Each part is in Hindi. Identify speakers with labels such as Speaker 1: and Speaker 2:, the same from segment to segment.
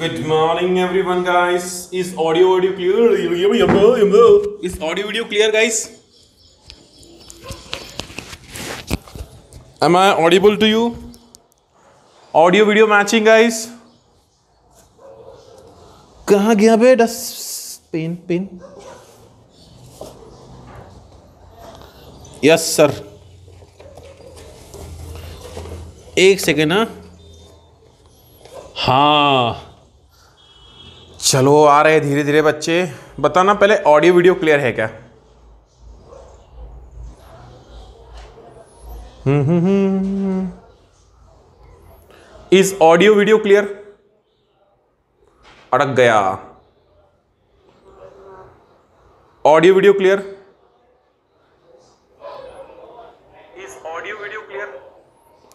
Speaker 1: Good morning everyone guys is audio audio clear is audio video clear guys am I audible to you audio video matching guys कहा गया बे डस पेन पेन यस सर एक सेकेंड हाँ चलो आ रहे धीरे धीरे बच्चे बताना पहले ऑडियो वीडियो क्लियर है क्या हम्म, हम्म, हम्म, इस ऑडियो वीडियो क्लियर अड़क गया audio video clear is audio video clear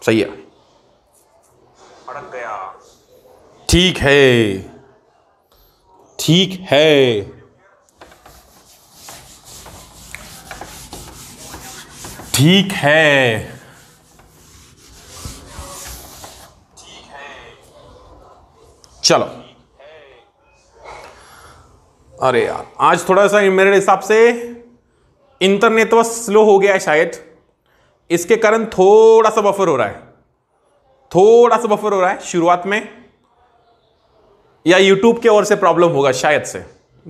Speaker 1: सही है अड़क गया ठीक है ठीक है ठीक है चलो अरे यार आज थोड़ा सा मेरे हिसाब से इंटरनेट तो स्लो हो गया है शायद इसके कारण थोड़ा सा बफर हो रहा है थोड़ा सा बफर हो रहा है शुरुआत में या यूट्यूब के ओर से प्रॉब्लम होगा शायद से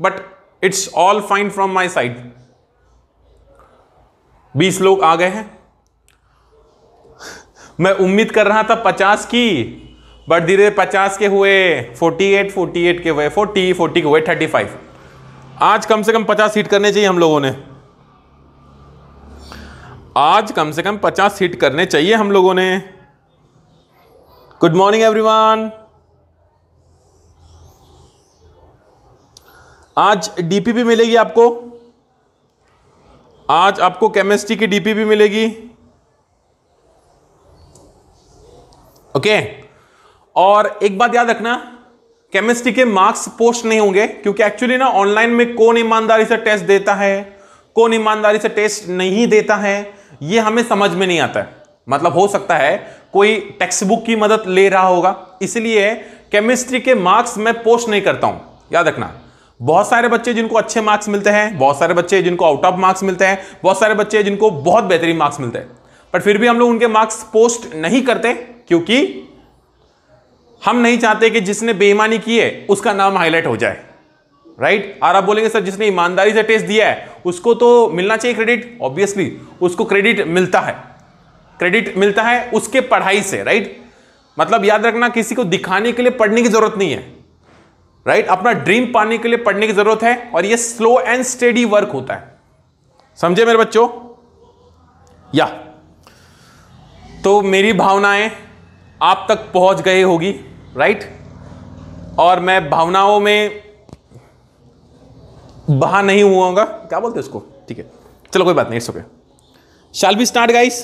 Speaker 1: but it's all fine from my side बीस लोग आ गए हैं मैं उम्मीद कर रहा था पचास की बट धीरे पचास के हुए फोर्टी एट फोर्टी एट के हुए फोर्टी फोर्टी के हुए थर्टी फाइव आज कम से कम पचास हिट करने चाहिए हम लोगों ने आज कम से कम पचास हिट करने चाहिए हम लोगों ने गुड मॉर्निंग एवरीवन आज डीपी भी मिलेगी आपको आज आपको केमिस्ट्री की डीपी भी मिलेगी ओके और एक बात याद रखना केमिस्ट्री के मार्क्स पोस्ट नहीं होंगे क्योंकि एक्चुअली ना ऑनलाइन में कौन ईमानदारी से टेस्ट देता है कौन ईमानदारी से टेस्ट नहीं देता है ये हमें समझ में नहीं आता है मतलब हो सकता है कोई टेक्स्ट बुक की मदद ले रहा होगा इसलिए केमिस्ट्री के मार्क्स मैं पोस्ट नहीं करता हूं याद रखना बहुत सारे बच्चे जिनको अच्छे मार्क्स मिलते हैं बहुत सारे बच्चे जिनको आउट ऑफ मार्क्स मिलते हैं बहुत सारे बच्चे जिनको बहुत बेहतरीन मार्क्स मिलते हैं पर फिर भी हम लोग उनके मार्क्स पोस्ट नहीं करते क्योंकि हम नहीं चाहते कि जिसने बेईमानी की है उसका नाम हाईलाइट हो जाए राइट और आप बोलेंगे सर जिसने ईमानदारी से टेस्ट दिया है उसको तो मिलना चाहिए क्रेडिट ऑब्वियसली उसको क्रेडिट मिलता है क्रेडिट मिलता है उसके पढ़ाई से राइट मतलब याद रखना किसी को दिखाने के लिए पढ़ने की जरूरत नहीं है राइट right? अपना ड्रीम पाने के लिए पढ़ने की जरूरत है और ये स्लो एंड स्टेडी वर्क होता है समझे मेरे बच्चों या तो मेरी भावनाएं आप तक पहुंच गए होगी राइट और मैं भावनाओं में बहा नहीं हुआ होगा क्या बोलते उसको ठीक है चलो कोई बात नहीं it's shall be start guys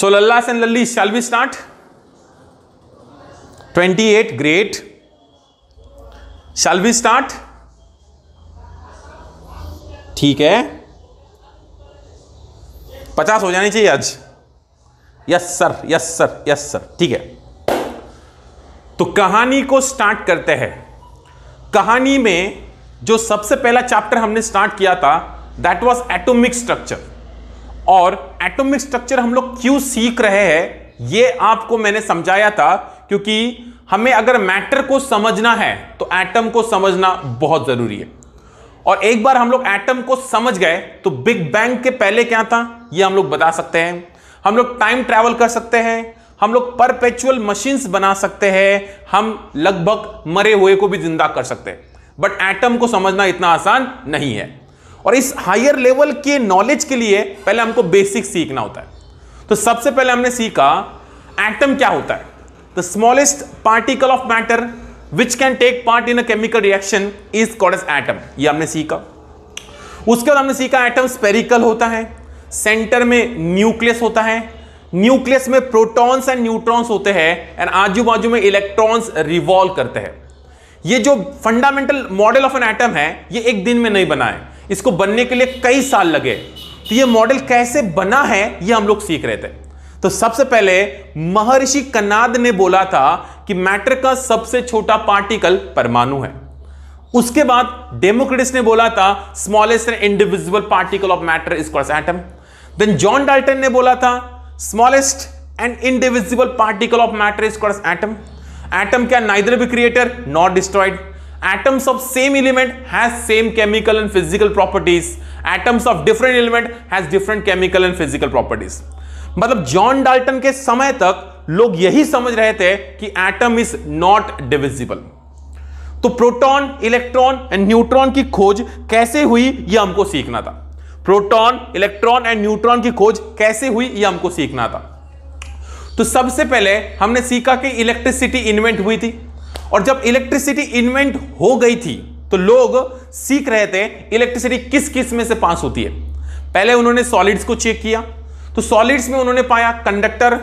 Speaker 1: so लल्ला से लल्ली shall be start 28 great shall we start ठीक है पचास हो जानी चाहिए आज yes sir yes sir yes sir ठीक है तो कहानी को स्टार्ट करते हैं कहानी में जो सबसे पहला चैप्टर हमने स्टार्ट किया था दैट वाज एटॉमिक स्ट्रक्चर और एटॉमिक स्ट्रक्चर हम लोग क्यों सीख रहे हैं ये आपको मैंने समझाया था क्योंकि हमें अगर मैटर को समझना है तो एटम को समझना बहुत जरूरी है और एक बार हम लोग एटम को समझ गए तो बिग बैंग के पहले क्या था ये हम लोग बता सकते हैं हम लोग टाइम ट्रैवल कर सकते हैं हम लोग परपेचुअल मशीन्स बना सकते हैं हम लगभग मरे हुए को भी जिंदा कर सकते हैं बट एटम को समझना इतना आसान नहीं है और इस हायर लेवल के नॉलेज के लिए पहले हमको बेसिक सीखना होता है तो सबसे पहले हमने सीखा एटम क्या होता है the smallest particle of matter which can take part in a chemical reaction is called as atom ये हमने सीखा उसके बाद हमने सीखा एटम स्पेरिकल होता है सेंटर में न्यूक्लियस होता है न्यूक्लियस में प्रोटॉन्स एंड न्यूट्रॉन्स होते हैं एंड आजू बाजू में इलेक्ट्रॉन्स रिवॉल्व करते हैं ये जो fundamental model of an atom है ये एक दिन में नहीं बना है इसको बनने के लिए कई साल लगे तो ये मॉडल कैसे बना है ये हम लोग सीख रहे थे तो सबसे पहले महर्षि कनाद ने बोला था कि मैटर का सबसे छोटा पार्टिकल परमाणु है उसके बाद डेमोक्रेटिस ने बोला था smallest individual particle of matter is atom then John Dalton ने बोला था smallest and individual particle of matter is called atom atom क्या neither be creator not destroyed atoms of same element has same chemical and physical properties atoms of different element has different chemical and physical properties मतलब जॉन डाल्टन के समय तक लोग यही समझ रहे थे कि एटम इज नॉट डिविजिबल तो प्रोटॉन, इलेक्ट्रॉन एंड न्यूट्रॉन की खोज कैसे हुई यह हमको सीखना था प्रोटॉन, इलेक्ट्रॉन एंड न्यूट्रॉन की खोज कैसे हुई यह हमको सीखना था तो सबसे पहले हमने सीखा कि इलेक्ट्रिसिटी इन्वेंट हुई थी और जब इलेक्ट्रिसिटी इन्वेंट हो गई थी तो लोग सीख रहे थे इलेक्ट्रिसिटी किस किस में से पास होती है पहले उन्होंने सॉलिड्स को चेक किया तो सॉलिड्स में उन्होंने पाया conductor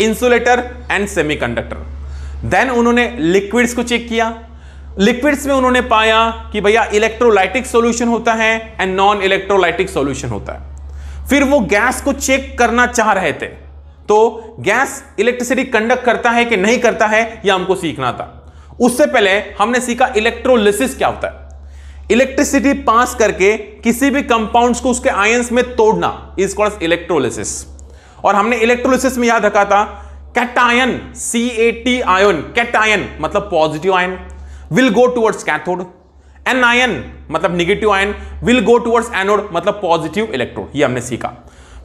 Speaker 1: insulator and semiconductor then उन्होंने लिक्विड्स को चेक किया लिक्विड्स में उन्होंने पाया कि भैया इलेक्ट्रोलाइटिक सॉल्यूशन होता है एंड नॉन इलेक्ट्रोलाइटिक सॉल्यूशन होता है फिर वो गैस को चेक करना चाह रहे थे तो गैस इलेक्ट्रिसिटी कंडक्ट करता है कि नहीं करता है यह हमको सीखना था उससे पहले हमने सीखा इलेक्ट्रोलिसिस क्या होता है इलेक्ट्रिसिटी पास करके किसी भी कंपाउंड्स को उसके आयंस में तोड़ना इज कॉल्ड इलेक्ट्रोलिसिस और हमने इलेक्ट्रोलिसिस में याद रखा था cation C A T ion cation मतलब positive ion will go towards cathode anion मतलब negative ion will go towards anode मतलब पॉजिटिव इलेक्ट्रोड ये हमने सीखा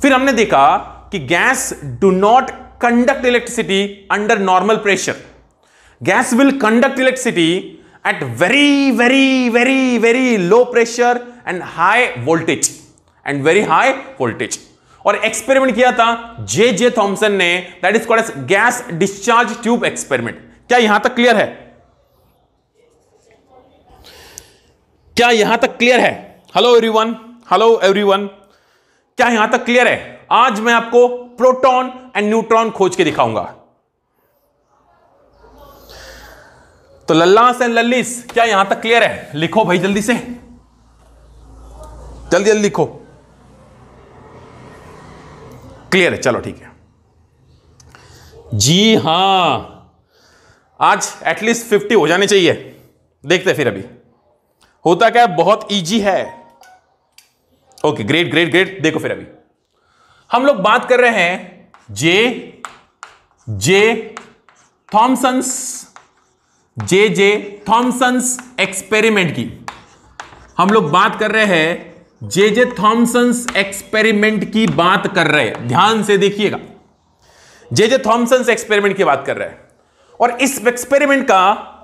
Speaker 1: फिर हमने देखा कि gas do not conduct electricity under normal pressure gas will conduct electricity at very, very, very, very low pressure and high voltage. And very high voltage. और एक्सपेरिमेंट किया था जे जे थॉम्सन ने that is called as gas discharge tube experiment क्या यहां तक क्लियर है क्या यहां तक क्लियर है हेलो एवरीवन हेलो एवरीवन क्या यहां तक क्लियर है आज मैं आपको प्रोटॉन एंड न्यूट्रॉन खोज के दिखाऊंगा तो लल्लास एंड लल्लीस क्या यहां तक क्लियर है लिखो भाई जल्दी से जल्दी जल्दी लिखो क्लियर है चलो ठीक है जी हां आज एटलीस्ट फिफ्टी हो जाने चाहिए देखते फिर अभी होता क्या बहुत इजी है ओके ग्रेट ग्रेट ग्रेट देखो फिर अभी हम लोग बात कर रहे हैं J J Thomson's J J Thomson's experiment की हम लोग बात कर रहे हैं जे जे थॉमसन्स एक्सपेरिमेंट की बात कर रहे हैं ध्यान से देखिएगा जे जे थॉमसन्स एक्सपेरिमेंट की बात कर रहे हैं और इस एक्सपेरिमेंट का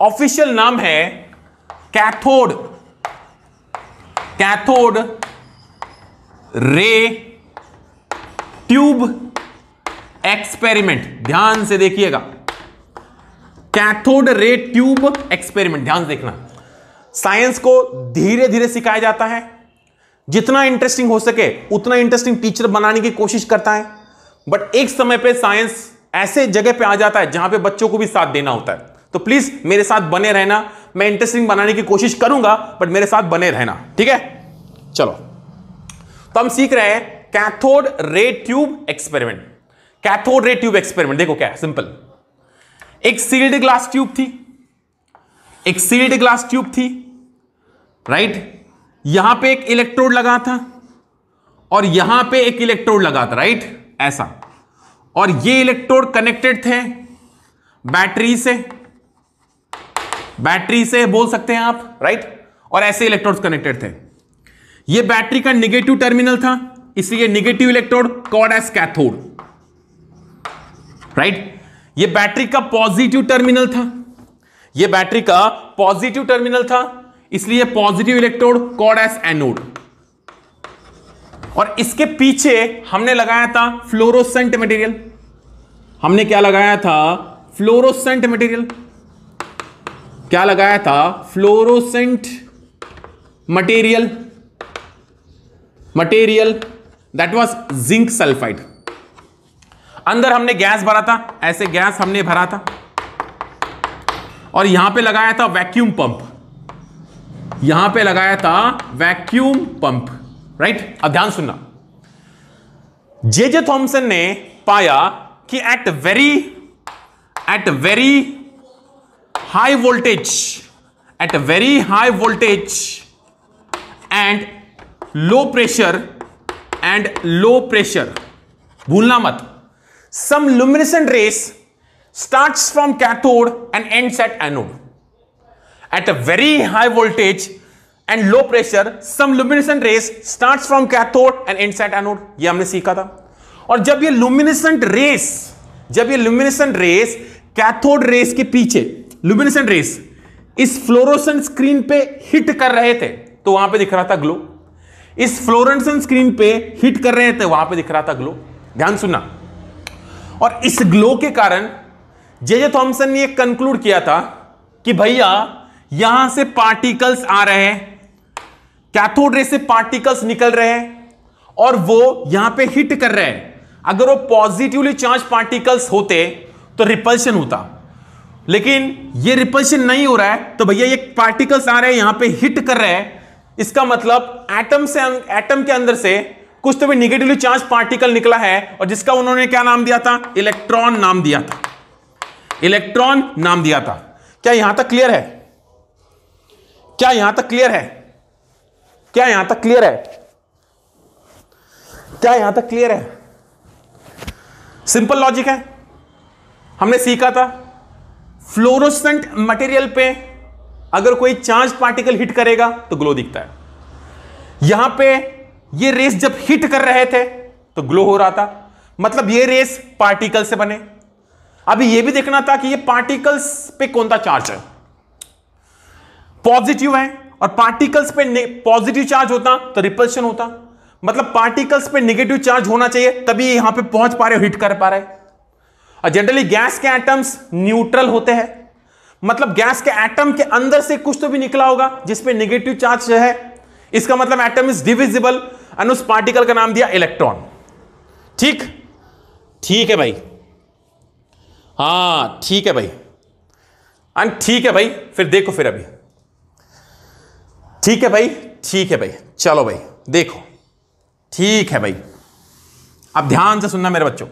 Speaker 1: ऑफिशियल नाम है cathode cathode ray tube experiment ध्यान से देखिएगा कैथोड रे ट्यूब एक्सपेरिमेंट ध्यान देखना साइंस को धीरे धीरे सिखाया जाता है जितना इंटरेस्टिंग हो सके उतना इंटरेस्टिंग टीचर बनाने की कोशिश करता है बट एक समय पे साइंस ऐसे जगह पे आ जाता है जहां पे बच्चों को भी साथ देना होता है तो प्लीज मेरे साथ बने रहना मैं इंटरेस्टिंग बनाने की कोशिश करूंगा बट मेरे साथ बने रहना ठीक है चलो तो हम सीख रहे हैं cathode ray tube experiment cathode ray tube experiment देखो क्या सिंपल एक सील्ड ग्लास ट्यूब थी एक सील्ड ग्लास ट्यूब थी राइट यहां पे एक इलेक्ट्रोड लगा था और यहां पे एक इलेक्ट्रोड लगा था राइट ऐसा और ये इलेक्ट्रोड कनेक्टेड थे बैटरी से बैटरी से बोल सकते हैं आप राइट और ऐसे इलेक्ट्रोड कनेक्टेड थे ये बैटरी का निगेटिव टर्मिनल था इसलिए negative electrode called as cathode right ये बैटरी का पॉजिटिव टर्मिनल था ये बैटरी का पॉजिटिव टर्मिनल था इसलिए positive electrode called as anode और इसके पीछे हमने लगाया था फ्लोरोसेंट मटेरियल हमने क्या लगाया था फ्लोरोसेंट मटेरियल क्या लगाया था fluorescent material material that was zinc sulphide अंदर हमने गैस भरा था ऐसे गैस हमने भरा था और यहां पे लगाया था वैक्यूम पंप यहां पे लगाया था वैक्यूम पंप राइट अब ध्यान सुनना जे जे थॉम्सन ने पाया कि at very at very high voltage at very high voltage and low pressure and low pressure भूलना मत some luminescent rays start from cathode and and set anode at a very high voltage and low pressure some luminescent rays start from cathode and and set anode यह हमने सीखा था और जब यह लुमिनेसेंट रेस जब यह लुमिनेसेंट रेस कैथोड रेस के पीछे लुमिनेसेंट रेस इस फ्लोरोसेंट स्क्रीन पे हिट कर रहे थे तो वहां पे दिख रहा था ग्लो इस फ्लोरेंसन स्क्रीन पे हिट कर रहे थे वहां पे दिख रहा था ग्लो ध्यान सुनना और इस ग्लो के कारण जे जे थॉम्सन ने कंक्लूड किया था कि भैया यहां से पार्टिकल्स आ रहे हैं कैथोड रे से पार्टिकल्स निकल रहे हैं और वो यहां पे हिट कर रहे हैं अगर वो पॉजिटिवली चार्ज पार्टिकल्स होते तो रिपल्शन होता लेकिन ये रिपल्शन नहीं हो रहा है तो भैया ये पार्टिकल्स आ रहे हैं यहां पे हिट कर रहे हैं इसका मतलब एटम से एटम के अंदर से कुछ तो भी निगेटिवली चार्ज पार्टिकल निकला है और जिसका उन्होंने क्या नाम दिया था इलेक्ट्रॉन नाम दिया था इलेक्ट्रॉन नाम दिया था क्या यहां तक क्लियर है क्या यहां तक क्लियर है क्या यहां तक क्लियर है क्या यहां तक क्लियर है सिंपल लॉजिक है हमने सीखा था फ्लोरोसेंट मटेरियल पे अगर कोई चार्ज पार्टिकल हिट करेगा तो ग्लो दिखता है यहां पे ये रेस जब हिट कर रहे थे तो ग्लो हो रहा था मतलब ये रेस पार्टिकल से बने अभी ये भी देखना था कि ये पार्टिकल्स पे कौन सा चार्ज है पॉजिटिव है और पार्टिकल्स पे पॉजिटिव चार्ज होता तो रिपल्शन होता मतलब पार्टिकल्स पे नेगेटिव चार्ज होना चाहिए तभी यहां पे पहुंच पा रहे हो हिट कर पा रहे और जनरली गैस के एटम्स न्यूट्रल होते हैं मतलब गैस के एटम के अंदर से कुछ तो भी निकला होगा जिसपे निगेटिव चार्ज है इसका मतलब एटम इज डिविजिबल एंड उस पार्टिकल का नाम दिया इलेक्ट्रॉन ठीक ठीक है भाई हाँ ठीक है भाई एंड ठीक है भाई फिर देखो फिर अभी ठीक है भाई ठीक है भाई चलो भाई देखो ठीक है भाई अब ध्यान से सुनना मेरे बच्चों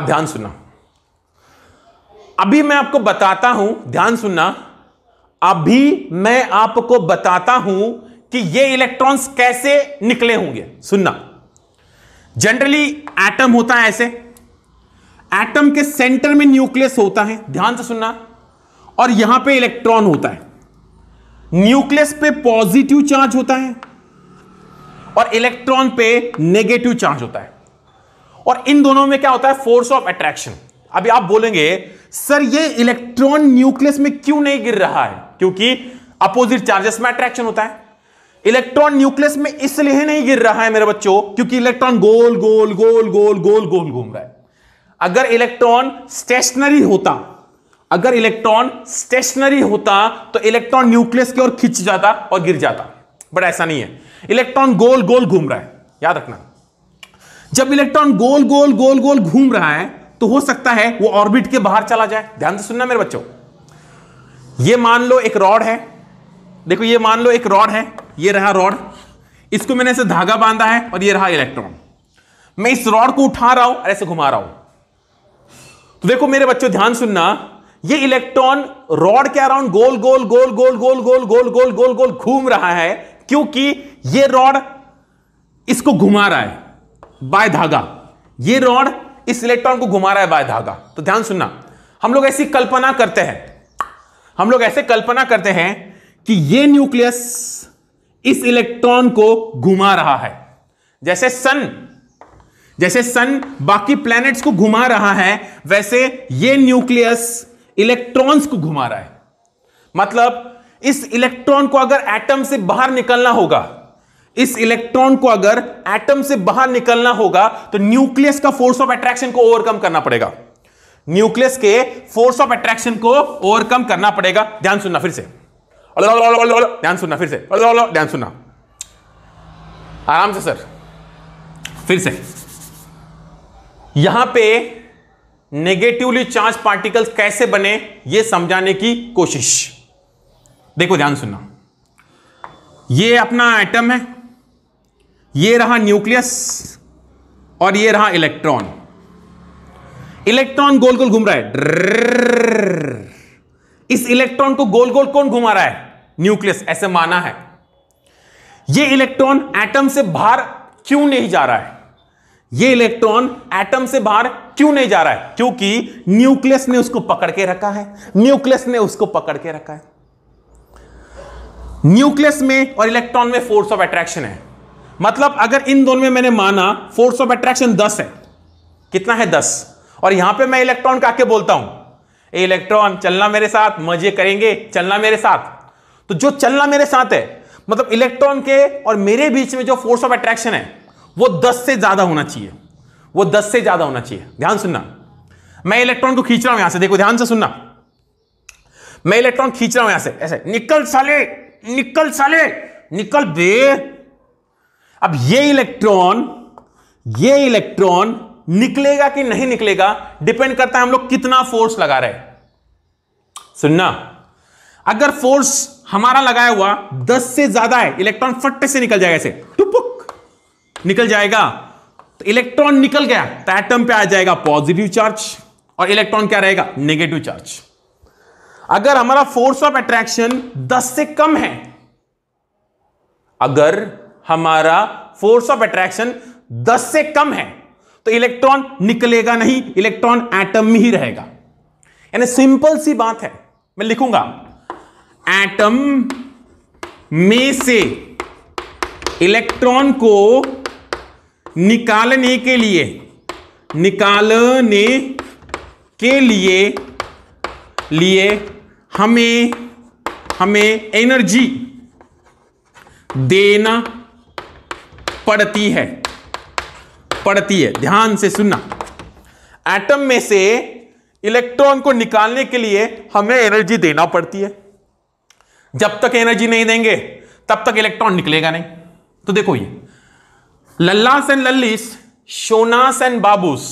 Speaker 1: अब ध्यान सुनना अभी मैं आपको बताता हूं ध्यान सुनना अभी मैं आपको बताता हूं कि ये इलेक्ट्रॉन्स कैसे निकले होंगे सुनना जनरली एटम होता है ऐसे एटम के सेंटर में न्यूक्लियस होता है ध्यान से सुनना और यहां पे इलेक्ट्रॉन होता है न्यूक्लियस पे पॉजिटिव चार्ज होता है और इलेक्ट्रॉन पे नेगेटिव चार्ज होता है और इन दोनों में क्या होता है फोर्स ऑफ अट्रैक्शन अभी आप बोलेंगे सर ये इलेक्ट्रॉन न्यूक्लियस में क्यों नहीं गिर रहा है क्योंकि अपोजिट चार्जेस में अट्रैक्शन होता है इलेक्ट्रॉन न्यूक्लियस में इसलिए नहीं गिर रहा है मेरे बच्चों क्योंकि इलेक्ट्रॉन गोल गोल गोल गोल गोल गोल घूम रहा है अगर इलेक्ट्रॉन स्टेशनरी होता अगर इलेक्ट्रॉन स्टेशनरी होता तो इलेक्ट्रॉन न्यूक्लियस की ओर खिंच जाता और गिर जाता बट ऐसा नहीं है इलेक्ट्रॉन गोल गोल घूम रहा है याद रखना जब इलेक्ट्रॉन गोल गोल गोल गोल घूम रहा है तो हो सकता है वो ऑर्बिट के बाहर चला जाए ध्यान से सुनना मेरे बच्चों ये मान लो एक रॉड है देखो ये मान लो एक रॉड है ये रहा रॉड इसको मैंने ऐसे धागा बांधा है और ये रहा इलेक्ट्रॉन मैं इस रॉड को उठा रहा हूं और ऐसे घुमा रहा हूं तो देखो मेरे बच्चों ध्यान सुनना ये इलेक्ट्रॉन रॉड के अराउंड गोल गोल गोल गोल गोल गोल गोल गोल गोल गोल घूम रहा है क्योंकि ये रॉड इसको घुमा रहा है बाय धागा ये रॉड इस इलेक्ट्रॉन को घुमा रहा है बाय धागा तो ध्यान सुनना हम लोग ऐसी कल्पना करते हैं हम लोग ऐसे कल्पना करते हैं कि ये न्यूक्लियस इस इलेक्ट्रॉन को घुमा रहा है जैसे सन जैसे सन बाकी प्लैनेट्स को घुमा रहा है वैसे ये न्यूक्लियस इलेक्ट्रॉन्स को घुमा रहा है मतलब इस इलेक्ट्रॉन को अगर एटम से बाहर निकलना होगा इस इलेक्ट्रॉन को अगर एटम से बाहर निकलना होगा तो न्यूक्लियस का फोर्स ऑफ अट्रैक्शन को ओवरकम करना पड़ेगा न्यूक्लियस के फोर्स ऑफ अट्रैक्शन को ओवरकम करना पड़ेगा ध्यान सुनना फिर से ध्यान सुनना फिर से ध्यान सुनना आराम से सर फिर से यहां पे नेगेटिवली चार्ज पार्टिकल्स कैसे बने ये समझाने की कोशिश देखो ध्यान सुनना ये अपना एटम है ये रहा न्यूक्लियस और ये रहा इलेक्ट्रॉन इलेक्ट्रॉन गोल गोल घूम रहा है इस इलेक्ट्रॉन को गोल गोल कौन घुमा रहा है न्यूक्लियस ऐसे माना है ये इलेक्ट्रॉन एटम से बाहर क्यों नहीं जा रहा है ये इलेक्ट्रॉन एटम से बाहर क्यों नहीं जा रहा है क्योंकि न्यूक्लियस ने उसको पकड़ के रखा है न्यूक्लियस ने उसको पकड़ के रखा है न्यूक्लियस में और इलेक्ट्रॉन में फोर्स ऑफ अट्रैक्शन है मतलब अगर इन दोनों में मैंने माना फोर्स ऑफ अट्रैक्शन दस है कितना है दस और यहां पे मैं इलेक्ट्रॉन का आके बोलता हूं इलेक्ट्रॉन चलना मेरे साथ मजे करेंगे चलना मेरे साथ तो जो चलना मेरे साथ है मतलब इलेक्ट्रॉन के और मेरे बीच में जो फोर्स ऑफ अट्रैक्शन है वो दस से ज्यादा होना चाहिए वो दस से ज्यादा होना चाहिए ध्यान सुनना मैं इलेक्ट्रॉन को खींच रहा हूं यहां से देखो ध्यान से सुनना मैं इलेक्ट्रॉन खींच रहा हूं यहां से ऐसे निकल साले निकल साले निकल बे अब ये इलेक्ट्रॉन ये इलेक्ट्रॉन निकलेगा कि नहीं निकलेगा डिपेंड करता है हम लोग कितना फोर्स लगा रहे सुनना अगर फोर्स हमारा लगाया हुआ दस से ज्यादा है इलेक्ट्रॉन फट से निकल जाएगा ऐसे टुपुक निकल जाएगा तो इलेक्ट्रॉन निकल गया तो एटम पे आ जाएगा पॉजिटिव चार्ज और इलेक्ट्रॉन क्या रहेगा नेगेटिव चार्ज अगर हमारा फोर्स ऑफ अट्रैक्शन 10 से कम है अगर हमारा फोर्स ऑफ अट्रैक्शन 10 से कम है तो इलेक्ट्रॉन निकलेगा नहीं इलेक्ट्रॉन एटम में ही रहेगा यानी सिंपल सी बात है मैं लिखूंगा एटम में से इलेक्ट्रॉन को निकालने के लिए निकालने के लिए लिए हमें हमें एनर्जी देना पड़ती है पड़ती है ध्यान से सुनना एटम में से इलेक्ट्रॉन को निकालने के लिए हमें एनर्जी देना पड़ती है जब तक एनर्जी नहीं देंगे तब तक इलेक्ट्रॉन निकलेगा नहीं तो देखो ये लल्लास एंड लल्लीस शोनास एंड बाबूस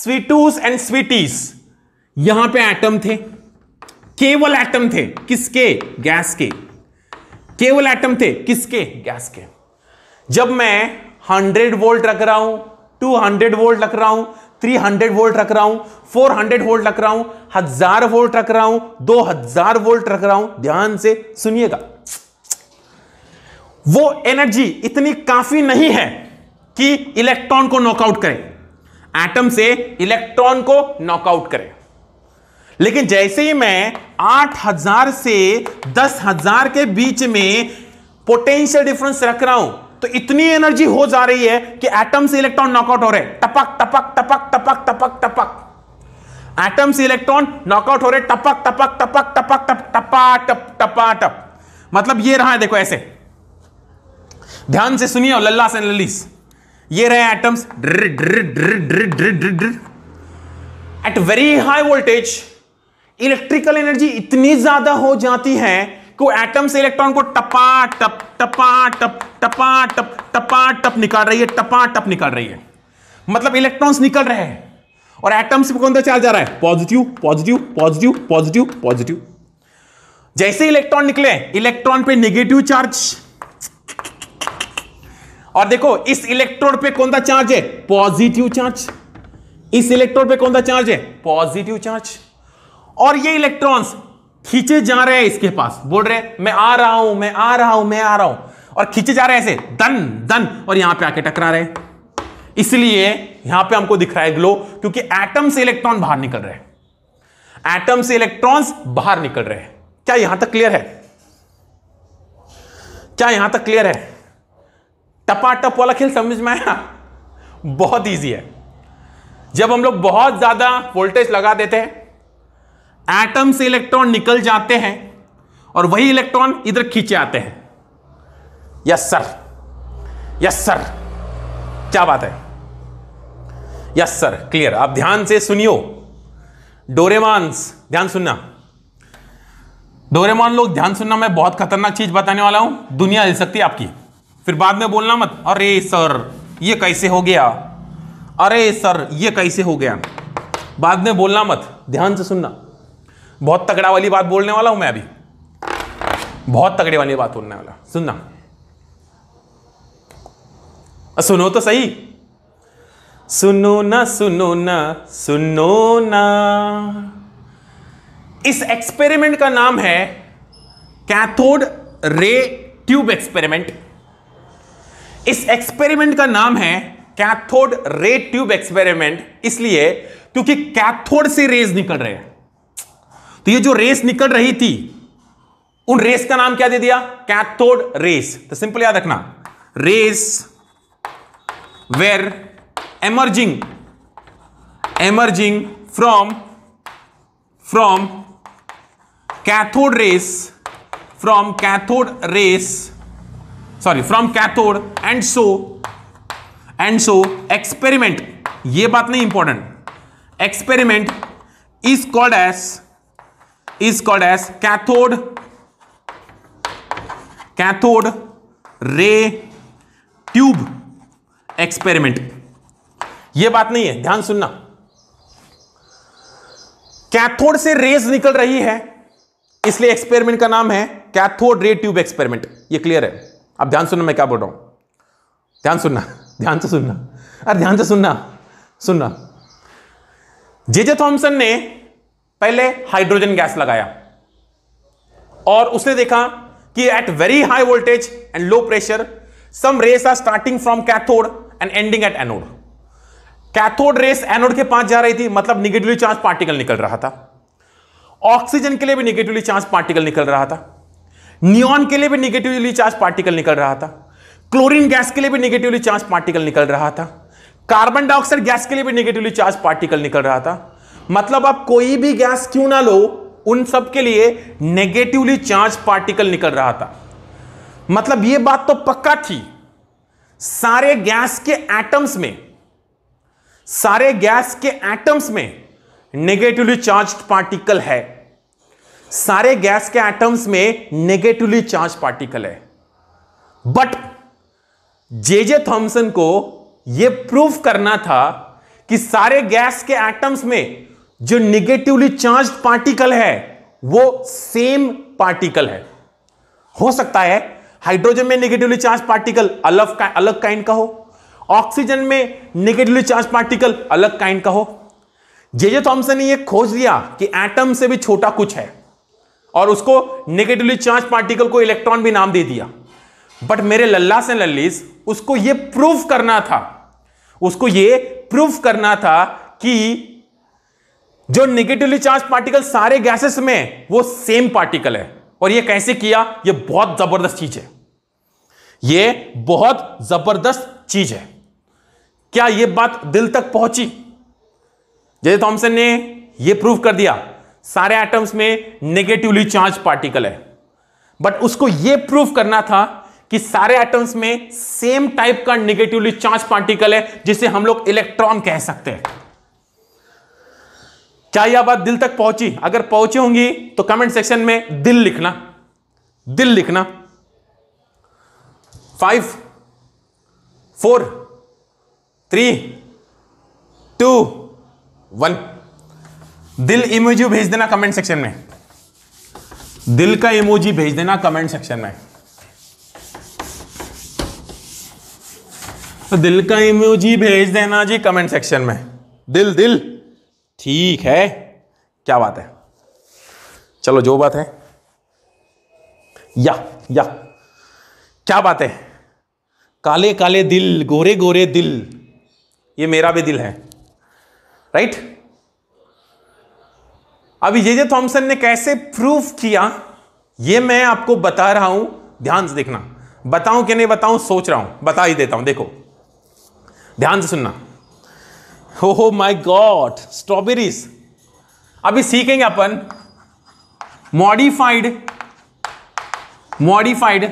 Speaker 1: स्वीटूस एंड स्वीटीस यहां पे एटम थे केवल एटम थे किसके गैस के केवल एटम थे किसके गैस के जब मैं 100 वोल्ट रख रहा हूं 200 वोल्ट रख रहा हूं 300 वोल्ट रख रहा हूं 400 वोल्ट रख रहा हूं हजार वोल्ट रख रहा हूं 2000 वोल्ट रख रहा हूं ध्यान से सुनिएगा वो एनर्जी इतनी काफी नहीं है कि इलेक्ट्रॉन को नॉकआउट करें एटम से इलेक्ट्रॉन को नॉकआउट करें लेकिन जैसे ही मैं 8000 से 10000 के बीच में पोटेंशियल डिफरेंस रख रहा हूं तो इतनी एनर्जी हो जा रही है कि एटम से इलेक्ट्रॉन नॉकआउट हो रहे टपक टपक टपक टपक टपक टपक एटम से इलेक्ट्रॉन नॉकआउट हो रहे टपक टपक टपक टपक टप टपा टप टपा टप मतलब ये रहा है देखो ऐसे ध्यान से सुनिए लल्ला से ललिस ये रहे atoms at very high voltage electrical energy इतनी ज्यादा हो जाती है कि एटम से इलेक्ट्रॉन को टपा टप टपा टप टपा टप टपा टप निकाल रही है टपा टप निकाल रही है मतलब इलेक्ट्रॉन्स निकल रहे हैं और एटम से कौन सा चार्ज आ रहा है positive positive positive positive positive जैसे इलेक्ट्रॉन निकले इलेक्ट्रॉन पे नेगेटिव चार्ज और देखो इस इलेक्ट्रॉन पे कौन सा चार्ज है पॉजिटिव चार्ज इस इलेक्ट्रॉन पे कौन सा चार्ज है पॉजिटिव चार्ज और ये इलेक्ट्रॉन्स खींचे जा रहे हैं इसके पास बोल रहे मैं आ रहा हूं मैं आ रहा हूं मैं आ रहा हूं और खींचे जा रहे हैं ऐसे दन दन और यहां पे आके टकरा रहे इसलिए यहां पे हमको दिख रहा है ग्लो क्योंकि एटम से इलेक्ट्रॉन बाहर निकल रहे हैं एटम से इलेक्ट्रॉन्स बाहर निकल रहे हैं क्या यहां तक क्लियर है क्या यहां तक क्लियर है टपाटप वाला खेल समझ में आया बहुत ईजी है जब हम लोग बहुत ज्यादा वोल्टेज लगा देते हैं एटम से इलेक्ट्रॉन निकल जाते हैं और वही इलेक्ट्रॉन इधर खींचे आते हैं यस सर यस सर क्या बात है यस सर क्लियर आप ध्यान से सुनियो डोरेमांस ध्यान सुनना डोरेमोन लोग ध्यान सुनना मैं बहुत खतरनाक चीज बताने वाला हूं दुनिया हिल सकती है आपकी फिर बाद में बोलना मत अरे सर ये कैसे हो गया अरे सर ये कैसे हो गया बाद में बोलना मत ध्यान से सुनना बहुत तगड़ा वाली बात बोलने वाला हूं मैं अभी बहुत तगड़े वाली बात बोलने वाला सुनना सुनो तो सही सुनो ना सुनो ना सुनो ना इस एक्सपेरिमेंट का नाम है कैथोड रे ट्यूब एक्सपेरिमेंट इस एक्सपेरिमेंट का नाम है कैथोड रे ट्यूब एक्सपेरिमेंट इसलिए क्योंकि कैथोड से रेज निकल रहे हैं तो ये जो रेस निकल रही थी उन रेस का नाम क्या दे दिया कैथोड रेस तो सिंपल याद रखना rays were emerging emerging from from cathode rays from cathode rays sorry from cathode and so and so experiment ये बात नहीं important experiment is called as is called as cathode cathode ray tube experiment ये बात नहीं है ध्यान सुनना कैथोड से रेज निकल रही है इसलिए एक्सपेरिमेंट का नाम है कैथोड रे ट्यूब एक्सपेरिमेंट ये क्लियर है अब ध्यान सुनना मैं क्या बोल रहा हूं ध्यान सुनना ध्यान से सुनना अरे ध्यान से सुनना सुनना जे जे थॉम्सन ने पहले हाइड्रोजन गैस लगाया और उसने देखा कि at very high voltage and low pressure some rays are starting from cathode and ending at anode cathode rays anode के पास जा रही थी मतलब निगेटिवली चार्ज पार्टिकल निकल रहा था ऑक्सीजन के लिए भी निगेटिवली चार्ज पार्टिकल निकल रहा था नियॉन के लिए भी निगेटिवली चार्ज पार्टिकल निकल रहा था क्लोरीन गैस के लिए भी निगेटिवली चार्ज पार्टिकल निकल रहा था कार्बन डाइऑक्साइड गैस के लिए भी निगेटिवली चार्ज पार्टिकल निकल रहा था मतलब आप कोई भी गैस क्यों ना लो उन सब के लिए नेगेटिवली चार्ज पार्टिकल निकल रहा था मतलब यह बात तो पक्का थी सारे गैस के एटम्स में सारे गैस के एटम्स में नेगेटिवली चार्ज पार्टिकल है सारे गैस के एटम्स में नेगेटिवली चार्ज पार्टिकल है बट जे जे थॉम्सन को यह प्रूफ करना था कि सारे गैस के एटम्स में जो निगेटिवली चार्ज पार्टिकल है वो सेम पार्टिकल है हो सकता है हाइड्रोजन में निगेटिवली चार्ज पार्टिकल अलग का, अलग काइंड का हो ऑक्सीजन में निगेटिवली चार्ज पार्टिकल अलग काइंड का हो जेजे थॉम्सन ने यह खोज लिया कि एटम से भी छोटा कुछ है और उसको नेगेटिवली चार्ज पार्टिकल को इलेक्ट्रॉन भी नाम दे दिया बट मेरे लल्ला से लल्लीस उसको यह प्रूफ करना था उसको यह प्रूफ करना था कि जो निगेटिवली चार्ज पार्टिकल सारे गैसेस में वो सेम पार्टिकल है और ये कैसे किया ये बहुत जबरदस्त चीज है ये बहुत जबरदस्त चीज है क्या ये बात दिल तक पहुंची जय थॉमसन ने ये प्रूव कर दिया सारे एटम्स में नेगेटिवली चार्ज पार्टिकल है बट उसको ये प्रूव करना था कि सारे एटम्स में सेम टाइप का नेगेटिवली चार्ज पार्टिकल है जिसे हम लोग इलेक्ट्रॉन कह सकते हैं क्या यह बात दिल तक पहुंची अगर पहुंची होंगी तो कमेंट सेक्शन में दिल लिखना दिल लिखना five four three two one दिल इमोजी भेज देना कमेंट सेक्शन में दिल का इमोजी भेज देना कमेंट सेक्शन में तो दिल का इमोजी भेज देना जी कमेंट सेक्शन में दिल दिल ठीक है क्या बात है चलो जो बात है या या क्या बात है काले काले दिल गोरे गोरे दिल ये मेरा भी दिल है राइट अभी जे जे थॉम्सन ने कैसे प्रूफ किया ये मैं आपको बता रहा हूं ध्यान से देखना बताऊं कि नहीं बताऊं सोच रहा हूं बता ही देता हूं देखो ध्यान से सुनना हो माय गॉड स्ट्रॉबेरीज अभी सीखेंगे अपन modified modified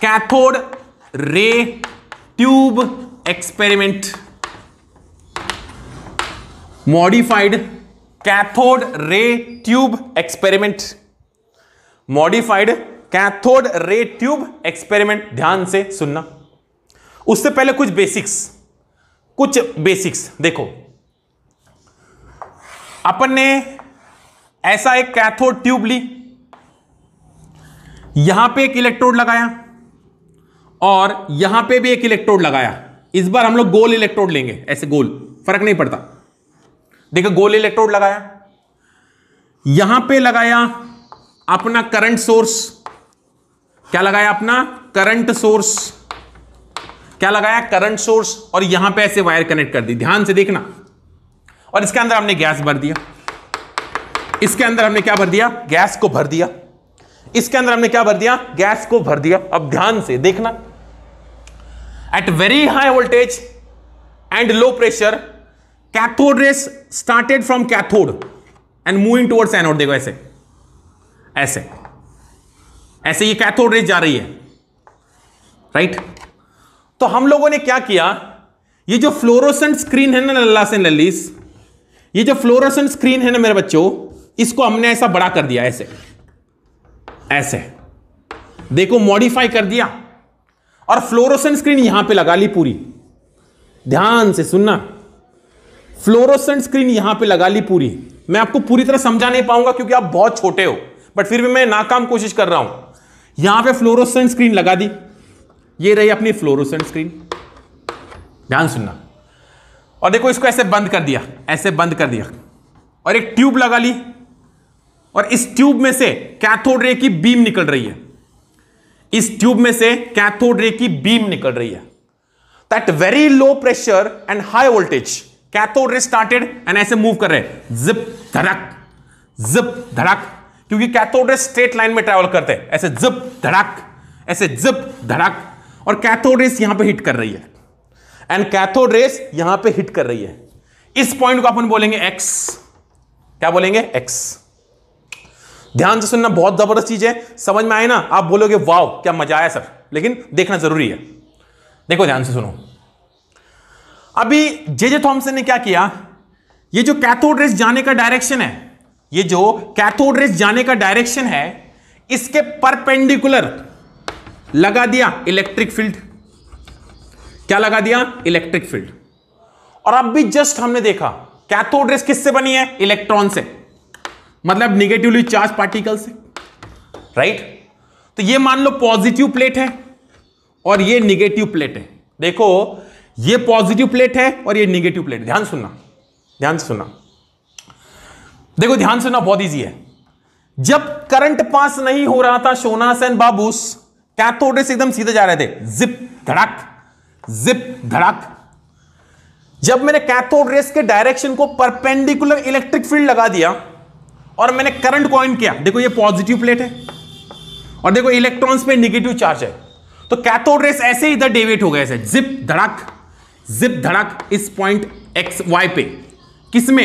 Speaker 1: cathode ray tube experiment modified cathode ray tube experiment modified cathode ray tube experiment ध्यान से सुनना उससे पहले कुछ बेसिक्स कुछ बेसिक्स देखो अपन ने ऐसा एक कैथोड ट्यूब ली यहां पे एक इलेक्ट्रोड लगाया और यहां पे भी एक इलेक्ट्रोड लगाया इस बार हम लोग गोल इलेक्ट्रोड लेंगे ऐसे गोल फर्क नहीं पड़ता देखो गोल इलेक्ट्रोड लगाया यहां पे लगाया अपना करंट सोर्स क्या लगाया अपना करंट सोर्स क्या लगाया करंट सोर्स और यहां पे ऐसे वायर कनेक्ट कर दी ध्यान से देखना और इसके अंदर हमने गैस भर दिया इसके अंदर हमने क्या भर दिया गैस को भर दिया इसके अंदर हमने क्या भर दिया गैस को भर दिया अब ध्यान से देखना at very high voltage and low pressure cathode rays started from cathode and moving towards anode देखो ऐसे ऐसे ऐसे ये कैथोड रेस जा रही है राइट right? तो हम लोगों ने क्या किया ये जो फ्लोरोसेंट स्क्रीन है ना लल्ला से लल्लीस ये जो फ्लोरोसेंट स्क्रीन है ना मेरे बच्चों इसको हमने ऐसा बड़ा कर दिया ऐसे ऐसे देखो मॉडिफाई कर दिया और फ्लोरोसेंट स्क्रीन यहां पे लगा ली पूरी ध्यान से सुनना फ्लोरोसेंट स्क्रीन यहां पे लगा ली पूरी मैं आपको पूरी तरह समझा नहीं पाऊंगा क्योंकि आप बहुत छोटे हो बट फिर भी मैं नाकाम कोशिश कर रहा हूं यहां पे फ्लोरोसेंट स्क्रीन लगा दी ये रही अपनी फ्लोरोसेंट स्क्रीन ध्यान सुनना और देखो इसको ऐसे बंद कर दिया ऐसे बंद कर दिया और एक ट्यूब लगा ली और इस ट्यूब में से कैथोड रे की बीम निकल रही है इस ट्यूब में से कैथोड रे की बीम निकल रही है that very low pressure and high voltage cathode ray started and ऐसे मूव कर रहे जिप धड़क जिप धड़क क्योंकि कैथोड रे स्ट्रेट लाइन में ट्रेवल करते हैं ऐसे जिप धड़क ऐसे जिप धड़क और कैथोड रेस यहां पे हिट कर रही है एंड कैथोड रेस यहां पे हिट कर रही है इस पॉइंट को अपन बोलेंगे एक्स क्या बोलेंगे एक्स ध्यान से सुनना बहुत जबरदस्त चीज है समझ में आए ना आप बोलोगे वाव क्या मजा आया सर लेकिन देखना जरूरी है देखो ध्यान से सुनो अभी जे जे थॉम्सन ने क्या किया ये जो कैथोड रेस जाने का डायरेक्शन है ये जो कैथोड रेस जाने का डायरेक्शन है इसके परपेंडिकुलर लगा दिया इलेक्ट्रिक फील्ड क्या लगा दिया इलेक्ट्रिक फील्ड और अब भी जस्ट हमने देखा कैथोड रेस किससे बनी है इलेक्ट्रॉन से मतलब निगेटिवली चार्ज पार्टिकल से राइट तो ये मान लो पॉजिटिव प्लेट है और ये निगेटिव प्लेट है देखो ये पॉजिटिव प्लेट है और ये निगेटिव प्लेट ध्यान सुनना ध्यान सुनना देखो ध्यान सुनना बहुत ईजी है जब करंट पास नहीं हो रहा था सोना सेन बाबूस कैथोड तोड़े से एकदम सीधे जा रहे थे जिप धड़क जिप धड़क जब मैंने कैथोड रेस के डायरेक्शन को परपेंडिकुलर इलेक्ट्रिक फील्ड लगा दिया और मैंने करंट कॉइन किया देखो ये पॉजिटिव प्लेट है और देखो इलेक्ट्रॉन्स पे नेगेटिव चार्ज है तो कैथोड रेस ऐसे इधर डेविएट हो गया जिप धड़क जिप धड़क इस पॉइंट एक्स वाई पे किसमें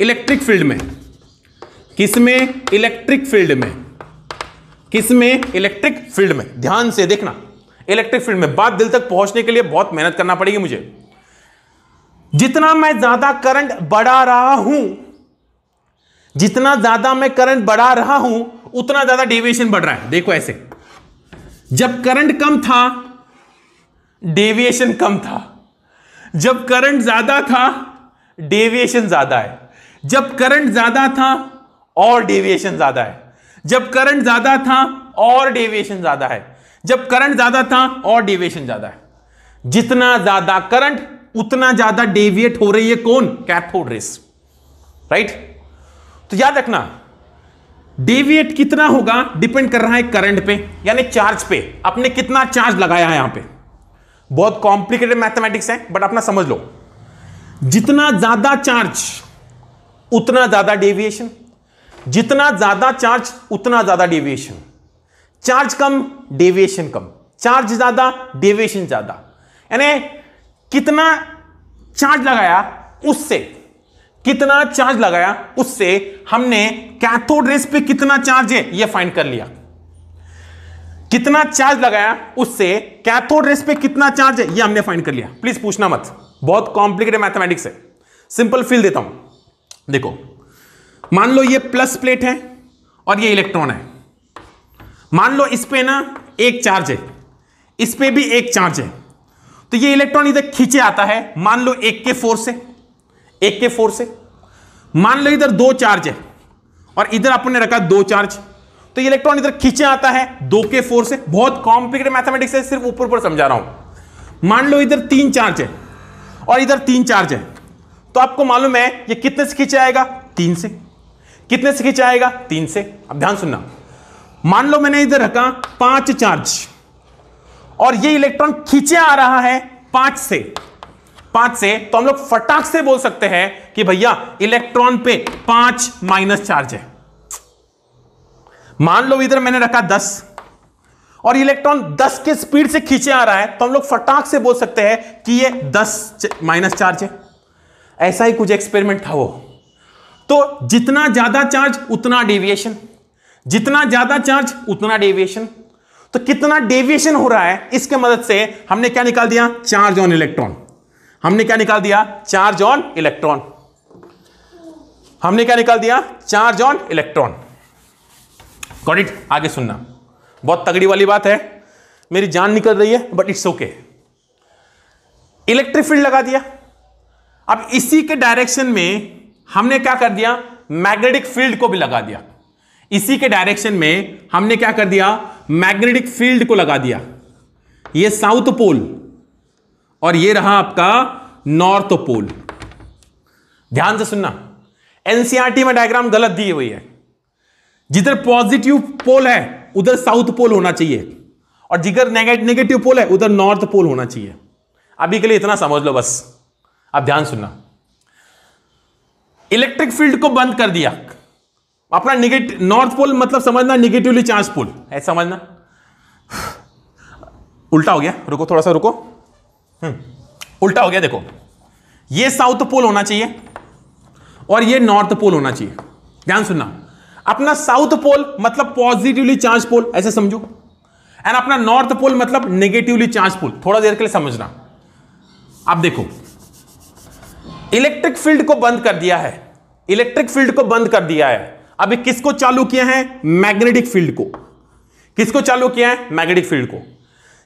Speaker 1: इलेक्ट्रिक फील्ड में किसमें इलेक्ट्रिक फील्ड में किस में इलेक्ट्रिक फील्ड में ध्यान से देखना इलेक्ट्रिक फील्ड में बात दिल तक पहुंचने के लिए बहुत मेहनत करना पड़ेगी मुझे जितना मैं ज्यादा करंट बढ़ा रहा हूं जितना ज्यादा मैं करंट बढ़ा रहा हूं उतना ज्यादा डेविएशन बढ़ रहा है देखो ऐसे जब करंट कम था डेविएशन कम था जब करंट ज्यादा था डेविएशन ज्यादा है जब करंट ज्यादा था और डेविएशन ज्यादा है जब करंट ज्यादा था और डेविएशन ज्यादा है जब करंट ज्यादा था और डेविएशन ज्यादा है जितना ज्यादा करंट उतना ज्यादा डेविएट हो रही है कौन कैथोड रेस राइट तो याद रखना डेविएट कितना होगा डिपेंड कर रहा है करंट पे यानी चार्ज पे आपने कितना चार्ज लगाया है यहां पे बहुत कॉम्प्लिकेटेड मैथमेटिक्स है बट अपना समझ लो जितना ज्यादा चार्ज उतना ज्यादा डेविएशन जितना ज्यादा चार्ज उतना ज्यादा डेविएशन चार्ज कम डेविएशन कम चार्ज ज्यादा डेविएशन ज्यादा यानी कितना चार्ज लगाया उससे कितना चार्ज लगाया उससे हमने कैथोड रेस पे कितना चार्ज है ये फाइंड कर लिया कितना चार्ज लगाया उससे कैथोड रेस पे कितना चार्ज है ये हमने फाइंड कर लिया प्लीज पूछना मत बहुत कॉम्प्लिकेटेड मैथमेटिक्स है सिंपल फील देता हूं देखो मान लो ये प्लस प्लेट है और ये इलेक्ट्रॉन है मान लो इस पे ना एक चार्ज है इस पे भी एक चार्ज है तो ये इलेक्ट्रॉन इधर खींचे आता है मान लो एक के फोर से एक के फोर से मान लो इधर दो चार्ज है और इधर आपने रखा दो चार्ज तो ये इलेक्ट्रॉन इधर खींचे आता है दो के फोर से बहुत कॉम्प्लिकेटेड मैथमेटिक्स है सिर्फ ऊपर ऊपर समझा रहा हूं मान लो इधर तीन चार्ज है और इधर तीन चार्ज है तो आपको मालूम है ये कितने से खींचे आएगा तीन से कितने से खिंचाएगा तीन से अब ध्यान सुनना मान लो मैंने इधर रखा पांच चार्ज और ये इलेक्ट्रॉन खींचे आ रहा है पांच से पांच से तो हम लोग फटाक से बोल सकते हैं कि भैया इलेक्ट्रॉन पे पांच माइनस चार्ज है मान लो इधर मैंने रखा दस और इलेक्ट्रॉन दस के स्पीड से खींचे आ रहा है तो हम लोग फटाक से बोल सकते हैं कि ये दस माइनस चार्ज है ऐसा ही कुछ एक्सपेरिमेंट था वो तो जितना ज्यादा चार्ज उतना डेविएशन जितना ज्यादा चार्ज उतना डेविएशन तो कितना डेविएशन हो रहा है इसके मदद से हमने क्या निकाल दिया चार्ज ऑन इलेक्ट्रॉन हमने क्या निकाल दिया चार्ज ऑन इलेक्ट्रॉन हमने क्या निकाल दिया charge on electron got it आगे सुनना बहुत तगड़ी वाली बात है मेरी जान निकल रही है but it's okay electric field लगा दिया अब इसी के डायरेक्शन में हमने क्या कर दिया मैग्नेटिक फील्ड को भी लगा दिया इसी के डायरेक्शन में हमने क्या कर दिया मैग्नेटिक फील्ड को लगा दिया ये साउथ पोल और ये रहा आपका नॉर्थ पोल ध्यान से सुनना एनसीआरटी में डायग्राम गलत दी हुई है जिधर पॉजिटिव पोल है उधर साउथ पोल होना चाहिए और जिधर नेगेटिव पोल है उधर नॉर्थ पोल होना चाहिए अभी के लिए इतना समझ लो बस अब ध्यान सुनना इलेक्ट्रिक फील्ड को बंद कर दिया अपना निगेटिव नॉर्थ पोल मतलब समझना निगेटिवली चार्ज पोल है समझना उल्टा हो गया रुको थोड़ा सा रुको हम्म। उल्टा हो गया देखो ये साउथ पोल होना चाहिए और ये नॉर्थ पोल होना चाहिए ध्यान सुनना अपना साउथ पोल मतलब पॉजिटिवली चार्ज पोल ऐसे समझो एंड अपना नॉर्थ पोल मतलब नेगेटिवली चार्ज पोल थोड़ा देर के लिए समझना आप देखो इलेक्ट्रिक फील्ड को बंद कर दिया है इलेक्ट्रिक फील्ड को बंद कर दिया है अभी किसको चालू किया है मैग्नेटिक फील्ड को किसको चालू किया है मैग्नेटिक फील्ड को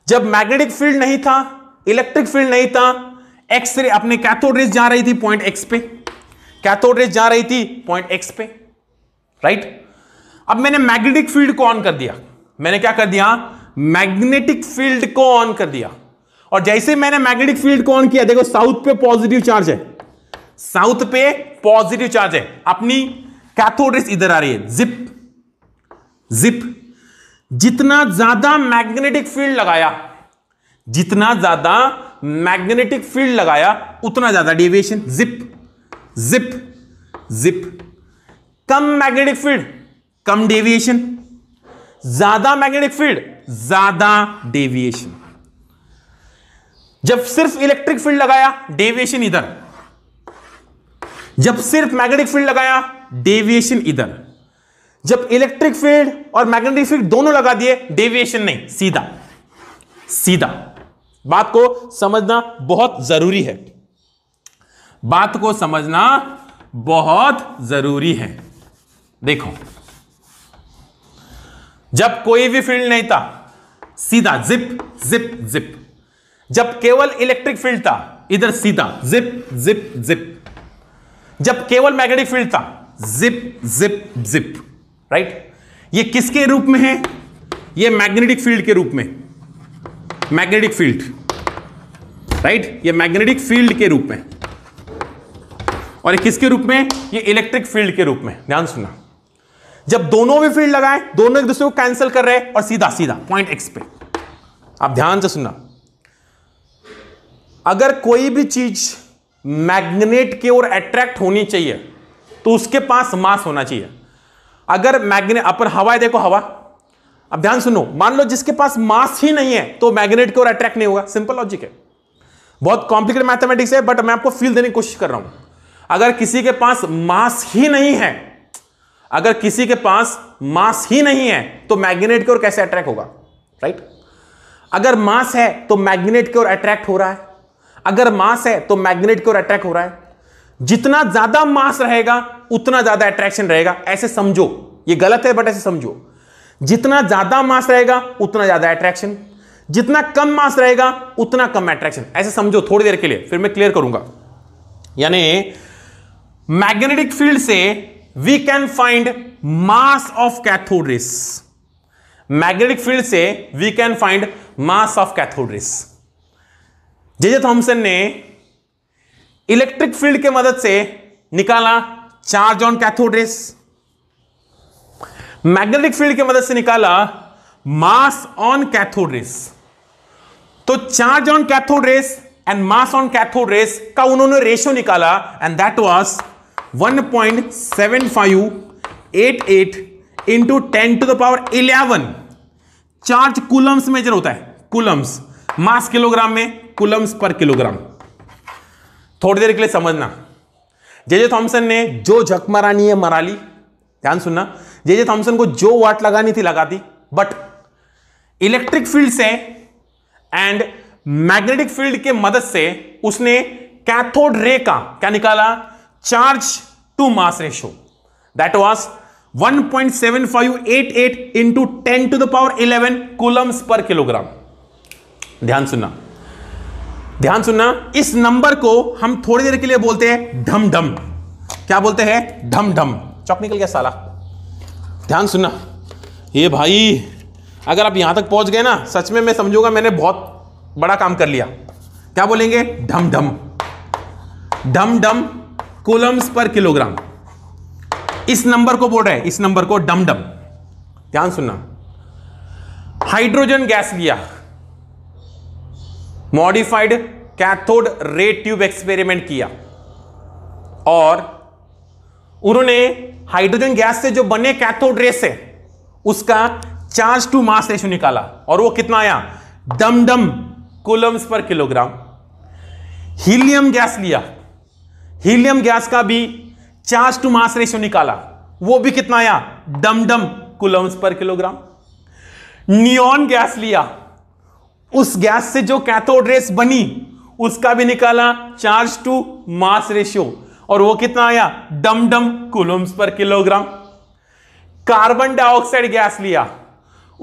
Speaker 1: जब मैग्नेटिक फील्ड नहीं था इलेक्ट्रिक फील्ड नहीं था एक्स रे अपने कैथोड रेस जा रही थी पॉइंट एक्स पे कैथोड रेस जा रही थी पॉइंट एक्स पे राइट अब मैंने मैग्नेटिक फील्ड को ऑन कर दिया मैंने क्या कर दिया मैग्नेटिक फील्ड को ऑन कर दिया और जैसे मैंने मैग्नेटिक फील्ड को ऑन किया देखो साउथ पे पॉजिटिव चार्ज है साउथ पे पॉजिटिव चार्ज है अपनी कैथोडिस इधर आ रही है जिप जिप जितना ज्यादा मैग्नेटिक फील्ड लगाया जितना ज्यादा मैग्नेटिक फील्ड लगाया उतना ज्यादा डेविएशन जिप जिप जिप कम मैग्नेटिक फील्ड कम डेविएशन ज्यादा मैग्नेटिक फील्ड ज्यादा डेविएशन जब सिर्फ इलेक्ट्रिक फील्ड लगाया डेविएशन इधर जब सिर्फ मैग्नेटिक फील्ड लगाया डेविएशन इधर जब इलेक्ट्रिक फील्ड और मैग्नेटिक फील्ड दोनों लगा दिए डेविएशन नहीं सीधा सीधा बात को समझना बहुत जरूरी है बात को समझना बहुत जरूरी है देखो जब कोई भी फील्ड नहीं था सीधा जिप जिप जिप जब केवल इलेक्ट्रिक फील्ड था इधर सीधा जिप जिप जिप जब केवल मैग्नेटिक फील्ड था जिप जिप जिप राइट ये किसके रूप में है ये मैग्नेटिक फील्ड के रूप में मैग्नेटिक फील्ड राइट ये मैग्नेटिक फील्ड के रूप में और ये किसके रूप में ये इलेक्ट्रिक फील्ड के रूप में ध्यान सुना जब दोनों भी फील्ड लगाए दोनों एक दूसरे को कैंसिल कर रहे हैं और सीधा सीधा पॉइंट एक्स पे आप ध्यान से सुनना अगर कोई भी चीज मैग्नेट की ओर अट्रैक्ट होनी चाहिए तो उसके पास मास होना चाहिए अगर मैग्नेट अपन हवा देखो हवा अब ध्यान सुनो मान लो जिसके पास मास ही नहीं है तो मैग्नेट की ओर अट्रैक्ट नहीं होगा सिंपल लॉजिक है बहुत कॉम्प्लिकेटेड मैथमेटिक्स है बट मैं आपको फील देने की कोशिश कर रहा हूं अगर किसी के पास मास ही नहीं है अगर किसी के पास मास ही नहीं है तो मैग्नेट की ओर कैसे अट्रैक्ट होगा राइट अगर मास है तो मैग्नेट की ओर अट्रैक्ट हो रहा है अगर मास है तो मैग्नेट की ओर अट्रैक्ट हो रहा है जितना ज्यादा मास रहेगा उतना ज्यादा अट्रैक्शन रहेगा ऐसे समझो ये गलत है बट ऐसे समझो जितना ज्यादा मास रहेगा उतना ज्यादा अट्रैक्शन जितना कम मास रहेगा उतना कम अट्रैक्शन ऐसे समझो थोड़ी देर के लिए फिर मैं क्लियर करूंगा यानी मैग्नेटिक फील्ड से we can find mass of cathode rays magnetic field से we can find mass of cathode rays J J Thomson ने इलेक्ट्रिक फील्ड के मदद से निकाला charge on cathode rays magnetic field के मदद से निकाला मास ऑन कैथोड रेस तो charge on cathode rays and mass on cathode rays का उन्होंने रेशियो निकाला and that was 1.7588 into ten to the power eleven charge coulombs measure होता है कुलम्स मास किलोग्राम में कुलम्स पर किलोग्राम थोड़ी देर के लिए समझना जे जे थॉम्सन ने जो झक मरानी है मरा ली ध्यान सुनना जे जे थॉम्सन को जो वाट लगानी थी लगा दी बट इलेक्ट्रिक फील्ड से एंड मैग्नेटिक फील्ड के मदद से उसने कैथोड रे का क्या निकाला charge to mass ratio that was 1.7588 into ten to the power eleven coulombs पर किलोग्राम ध्यान सुनना ध्यान सुनना इस नंबर को हम थोड़ी देर के लिए बोलते हैं ढम ढम क्या बोलते हैं ढम ढम चौक निकल गया साला ध्यान सुनना ये भाई अगर आप यहां तक पहुंच गए ना सच में मैं समझूंगा मैंने बहुत बड़ा काम कर लिया क्या बोलेंगे ढम ढम ढम ढम कोलम्स पर किलोग्राम इस नंबर को बोल रहे हैं इस नंबर को डम डम ध्यान सुनना हाइड्रोजन गैस लिया modified cathode ray tube experiment किया और उन्होंने हाइड्रोजन गैस से जो बने कैथोड रे से उसका चार्ज टू मास रेशो निकाला और वो कितना आया दम दम कुलम्स पर किलोग्राम हीलियम गैस लिया हीलियम गैस का भी चार्ज टू मास रेशो निकाला वो भी कितना आया दम कुलम्स पर किलोग्राम नियॉन गैस लिया उस गैस से जो कैथोड रेस बनी उसका भी निकाला चार्ज टू मास रेशियो और वो कितना आया डम डम कुलम्स पर किलोग्राम कार्बन डाइऑक्साइड गैस लिया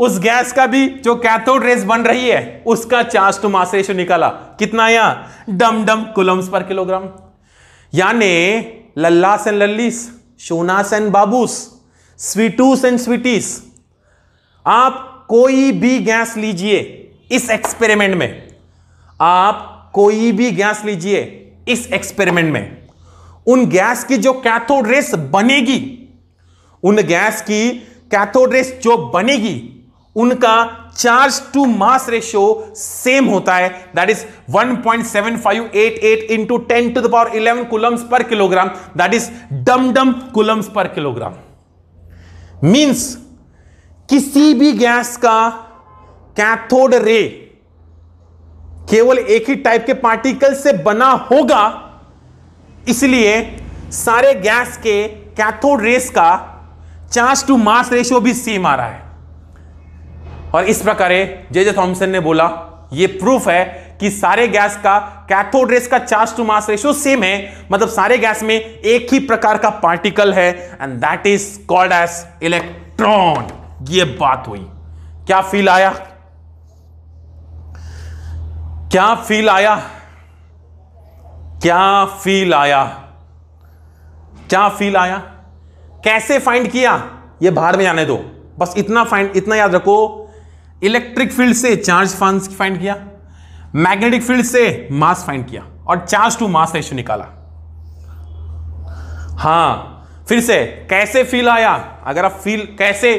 Speaker 1: उस गैस का भी जो कैथोड रेस बन रही है उसका चार्ज टू मास रेशियो निकाला कितना आया डम डम कुलम्स पर किलोग्राम यानी लल्लास एंड लल्लीस शोनास एंड बाबूस स्वीटूस एंड स्वीटीस आप कोई भी गैस लीजिए इस एक्सपेरिमेंट में आप कोई भी गैस लीजिए इस एक्सपेरिमेंट में उन गैस की जो कैथोड रेस बनेगी उन गैस की कैथोड रेस जो बनेगी उनका charge to mass ratio same होता है that is 1.7588 into ten to the power eleven coulombs पर किलोग्राम दैट इज डम डम कुलम्स पर किलोग्राम मींस किसी भी गैस का कैथोड रे केवल एक ही टाइप के पार्टिकल से बना होगा इसलिए सारे गैस के कैथोड रेस का चार्ज टू मास रेशियो भी सेम आ रहा है और इस प्रकार जे जे थॉम्सन ने बोला ये प्रूफ है कि सारे गैस का कैथोड रेस का charge to mass ratio same है मतलब सारे गैस में एक ही प्रकार का पार्टिकल है and that is called as electron ये बात हुई क्या फील आया क्या फील आया क्या फील आया क्या फील आया कैसे फाइंड किया ये बाहर में जाने दो बस इतना फाइंड इतना याद रखो इलेक्ट्रिक फील्ड से चार्ज फाइंड किया मैग्नेटिक फील्ड से मास फाइंड किया और चार्ज टू मास रेशियो निकाला हाँ फिर से कैसे फील आया अगर आप फील कैसे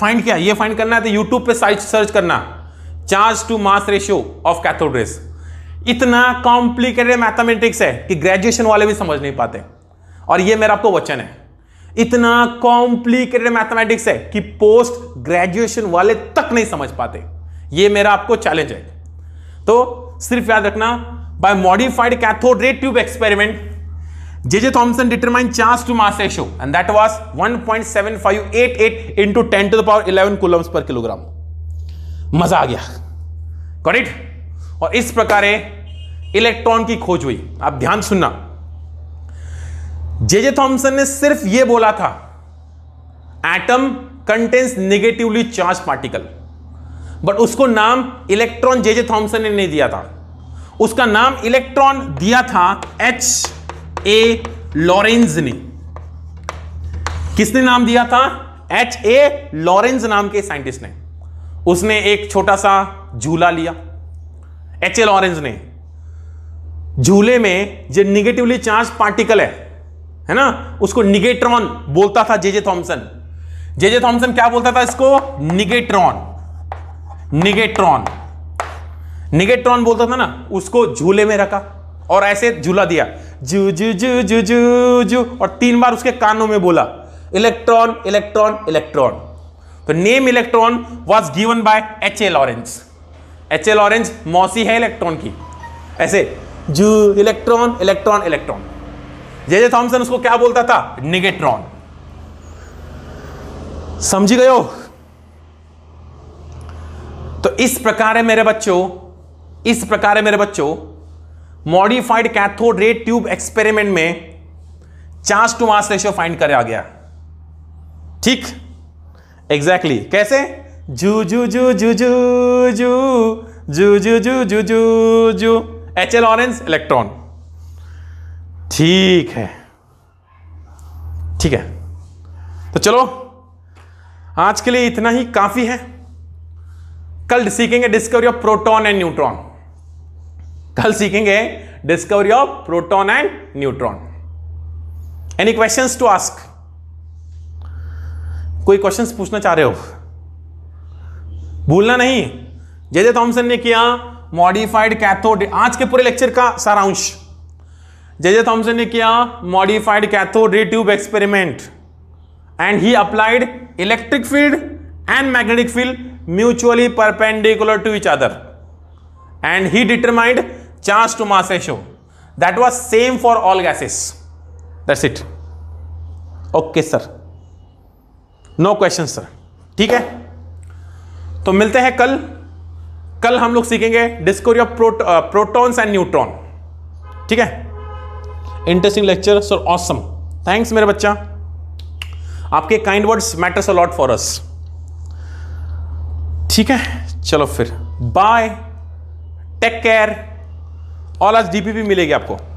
Speaker 1: फाइंड किया ये फाइंड करना है तो यूट्यूब पे साइट सर्च करना charge to mass ratio of cathode rays इतना कॉम्प्लिकेटेड मैथमेटिक्स है कि ग्रेजुएशन वाले भी समझ नहीं पाते और ये मेरा आपको वचन है इतना कॉम्प्लिकेटेड मैथमेटिक्स है कि पोस्ट ग्रेजुएशन वाले तक नहीं समझ पाते ये मेरा आपको चैलेंज है तो सिर्फ याद रखना by modified cathode ray tube experiment J Thomson determine charge to mass ratio and that was 1.7588 into 10 to the power 11 coulombs पर किलोग्राम मजा आ गया करेक्ट और इस प्रकार इलेक्ट्रॉन की खोज हुई आप ध्यान सुनना जे जे थॉम्सन ने सिर्फ यह बोला था atom contains negatively charge particle but उसको नाम इलेक्ट्रॉन जे जे थॉम्सन ने नहीं दिया था उसका नाम इलेक्ट्रॉन दिया था एच ए लॉरेंज ने किसने नाम दिया था एच ए लॉरेंज नाम के साइंटिस्ट ने उसने एक छोटा सा झूला लिया एच एल ऑरेंज ने झूले में जो निगेटिवली चार्ज पार्टिकल है है ना उसको निगेट्रॉन बोलता था जेजे थॉमसन जेजे थॉमसन क्या बोलता था इसको निगेट्रॉन निगेट्रॉन निगेट्रॉन बोलता था ना उसको झूले में रखा और ऐसे झूला दिया जू जू जू जू जू जू और तीन बार उसके कानों में बोला इलेक्ट्रॉन इलेक्ट्रॉन इलेक्ट्रॉन तो name electron was given by H A Lawrence H A Lawrence मौसी है इलेक्ट्रॉन की ऐसे जू electron electron electron J J Thomson उसको क्या बोलता था निगेट्रॉन समझी गयो तो इस प्रकार है मेरे बच्चों इस प्रकार है मेरे बच्चों modified cathode ray tube experiment में charge to mass ratio find कर आ गया ठीक एग्जैक्टली exactly. कैसे जू जू जू जू जू जू जू जू जू जू जू जू एच एल ऑरेंज इलेक्ट्रॉन ठीक है ठीक है तो चलो आज के लिए इतना ही काफी है कल सीखेंगे discovery of proton and neutron कल सीखेंगे discovery of proton and neutron any questions to ask कोई क्वेश्चन पूछना चाह रहे हो भूलना नहीं जयजय थॉमसन ने किया मॉडिफाइड कैथोड आज के पूरे लेक्चर का सारांश जयजय थॉमसन ने किया modified cathode ray tube experiment and he applied electric field and magnetic field mutually perpendicular to each other and he determined charge to mass that was same for all gases that's it okay sir no question sir ठीक है तो मिलते हैं कल कल हम लोग सीखेंगे डिस्कवरी ऑफ प्रोट, प्रोटॉन्स एंड न्यूट्रॉन ठीक है interesting lecture sir awesome thanks मेरे बच्चा आपके kind words matters a lot for us ठीक है चलो फिर बाय टेक केयर ऑल आज डीपीपी मिलेगी आपको